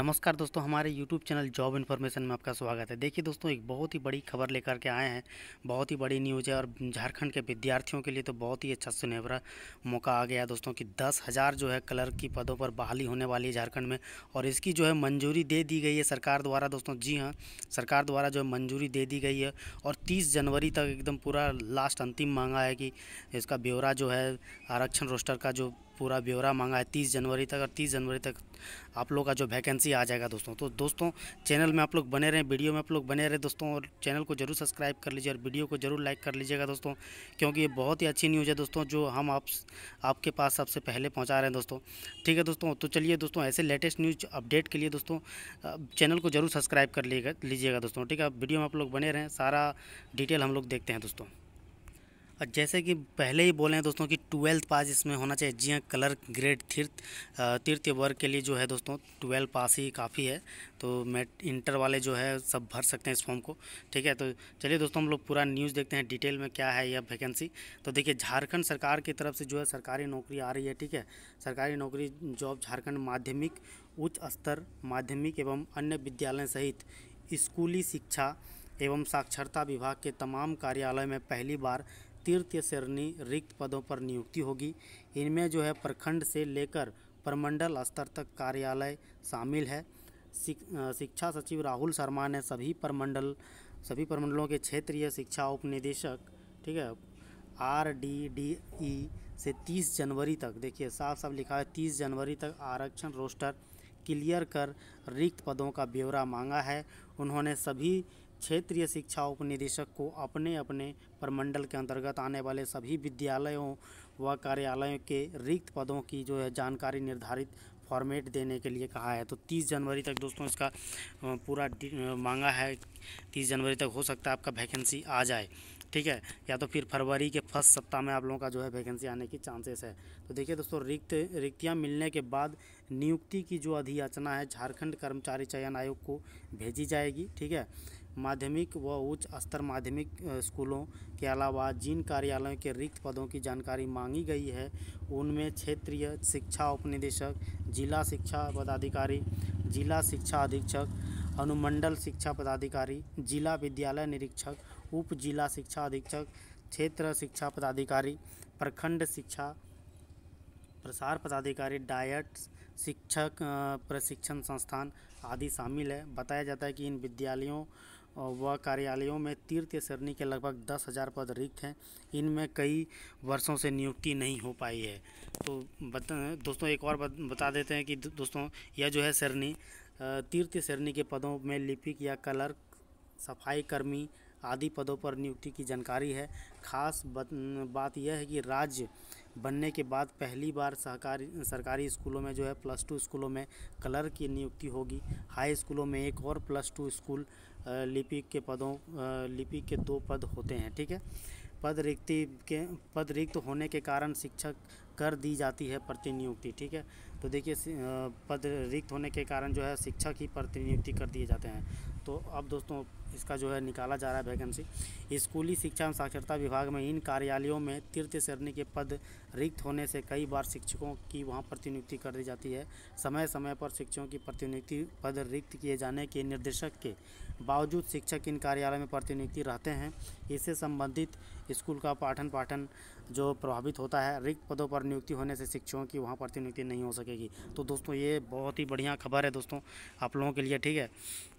नमस्कार दोस्तों हमारे YouTube चैनल जॉब इन्फॉर्मेशन में आपका स्वागत है देखिए दोस्तों एक बहुत ही बड़ी खबर लेकर के आए हैं बहुत ही बड़ी न्यूज़ है और झारखंड के विद्यार्थियों के लिए तो बहुत ही अच्छा सुनहरा मौका आ गया दोस्तों कि दस हज़ार जो है क्लर्क की पदों पर बहाली होने वाली है झारखंड में और इसकी जो है मंजूरी दे दी गई है सरकार द्वारा दोस्तों जी हाँ सरकार द्वारा जो है मंजूरी दे दी गई है और तीस जनवरी तक एकदम पूरा लास्ट अंतिम मांगा है कि इसका ब्यौरा जो है आरक्षण रोस्टर का जो पूरा ब्यौरा मांगा है तीस जनवरी तक और तीस जनवरी तक आप लोग का जो वैकेंसी आ जाएगा दोस्तों तो दोस्तों चैनल में आप लोग बने रहें वीडियो में आप लोग बने रहें दोस्तों और चैनल को जरूर सब्सक्राइब कर लीजिए और वीडियो को जरूर लाइक कर लीजिएगा दोस्तों क्योंकि ये बहुत ही अच्छी न्यूज़ है दोस्तों जो हम आप आपके पास सबसे पहले पहुँचा रहे हैं दोस्तों ठीक है दोस्तों तो चलिए दोस्तों ऐसे लेटेस्ट न्यूज़ अपडेट के लिए दोस्तों चैनल को जरूर सब्सक्राइब कर लीजिएगा दोस्तों ठीक है वीडियो में आप लोग बने रहें सारा डिटेल हम लोग देखते हैं दोस्तों और जैसे कि पहले ही बोले हैं दोस्तों कि ट्वेल्थ पास इसमें होना चाहिए जी हाँ कलर ग्रेड तीर्थ तृतीय वर्ग के लिए जो है दोस्तों ट्वेल्थ पास ही काफ़ी है तो मैट इंटर वाले जो है सब भर सकते हैं इस फॉर्म को ठीक है तो चलिए दोस्तों हम लोग पूरा न्यूज़ देखते हैं डिटेल में क्या है यह वैकेंसी तो देखिए झारखंड सरकार की तरफ से जो है सरकारी नौकरी आ रही है ठीक है सरकारी नौकरी जॉब झारखंड माध्यमिक उच्च स्तर माध्यमिक एवं अन्य विद्यालय सहित स्कूली शिक्षा एवं साक्षरता विभाग के तमाम कार्यालय में पहली बार तृतीय श्रेणी रिक्त पदों पर नियुक्ति होगी इनमें जो है प्रखंड से लेकर प्रमंडल स्तर तक कार्यालय शामिल है शिक्षा सचिव राहुल शर्मा ने सभी प्रमंडल सभी प्रमंडलों के क्षेत्रीय शिक्षा उपनिदेशक ठीक है आर डी डी ई से 30 जनवरी तक देखिए साफ साफ लिखा है 30 जनवरी तक आरक्षण रोस्टर क्लियर कर रिक्त पदों का ब्यौरा मांगा है उन्होंने सभी क्षेत्रीय शिक्षा उपनिदेशक को अपने अपने प्रमंडल के अंतर्गत आने वाले सभी विद्यालयों व कार्यालयों के रिक्त पदों की जो है जानकारी निर्धारित फॉर्मेट देने के लिए कहा है तो 30 जनवरी तक दोस्तों इसका पूरा मांगा है 30 जनवरी तक हो सकता है आपका वैकेंसी आ जाए ठीक है या तो फिर फरवरी के फर्स्ट सप्ताह में आप लोगों का जो है वैकेंसी आने की चांसेस है तो देखिए दोस्तों रिक्त रिक्तियाँ मिलने के बाद नियुक्ति की जो अधियाचना है झारखंड कर्मचारी चयन आयोग को भेजी जाएगी ठीक है माध्यमिक व उच्च स्तर माध्यमिक स्कूलों के अलावा जिन कार्यालयों के रिक्त पदों की जानकारी मांगी गई है उनमें क्षेत्रीय शिक्षा उपनिदेशक जिला शिक्षा पदाधिकारी जिला शिक्षा अधीक्षक अनुमंडल शिक्षा पदाधिकारी जिला विद्यालय निरीक्षक उप जिला शिक्षा अधीक्षक क्षेत्र शिक्षा पदाधिकारी प्रखंड शिक्षा प्रसार पदाधिकारी डायट शिक्षक प्रशिक्षण संस्थान आदि शामिल है बताया जाता है कि इन विद्यालयों व कार्यालयों में तृतीय श्रेणी के लगभग दस हज़ार पद रिक्त हैं इनमें कई वर्षों से नियुक्ति नहीं हो पाई है तो बता दोस्तों एक और बता देते हैं कि दोस्तों यह जो है श्रेणी तृतीय श्रेणी के पदों में लिपिक या कलर्क सफाई कर्मी आदि पदों पर नियुक्ति की जानकारी है खास बात यह है कि राज्य बनने के बाद पहली बार सहकारी सरकारी स्कूलों में जो है प्लस टू स्कूलों में कलर की नियुक्ति होगी हाई स्कूलों में एक और प्लस टू स्कूल लिपिक के पदों लिपिक के दो पद होते हैं ठीक है पद रिक्ति के पद रिक्त होने के कारण शिक्षक कर दी जाती है प्रतिनियुक्ति ठीक है तो देखिए पद रिक्त होने के कारण जो है शिक्षक ही प्रतिनियुक्ति कर दिए जाते हैं तो अब दोस्तों इसका जो है निकाला जा रहा है वैकेंसी स्कूली शिक्षा एवं साक्षरता विभाग में इन कार्यालयों में तृतीय श्रेणी के पद रिक्त होने से कई बार शिक्षकों की वहां प्रतिनियुक्ति कर दी जाती है समय समय पर शिक्षकों की प्रतिनियुक्ति पद रिक्त किए जाने के निर्देशक के बावजूद शिक्षक इन कार्यालय में प्रतिनियुक्ति रहते हैं इससे संबंधित स्कूल का पाठन पाठन जो प्रभावित होता है रिक्त पदों पर नियुक्ति होने से शिक्षकों की वहाँ प्रतिनियुक्ति नहीं हो सकेगी तो दोस्तों ये बहुत ही बढ़िया खबर है दोस्तों आप लोगों के लिए ठीक है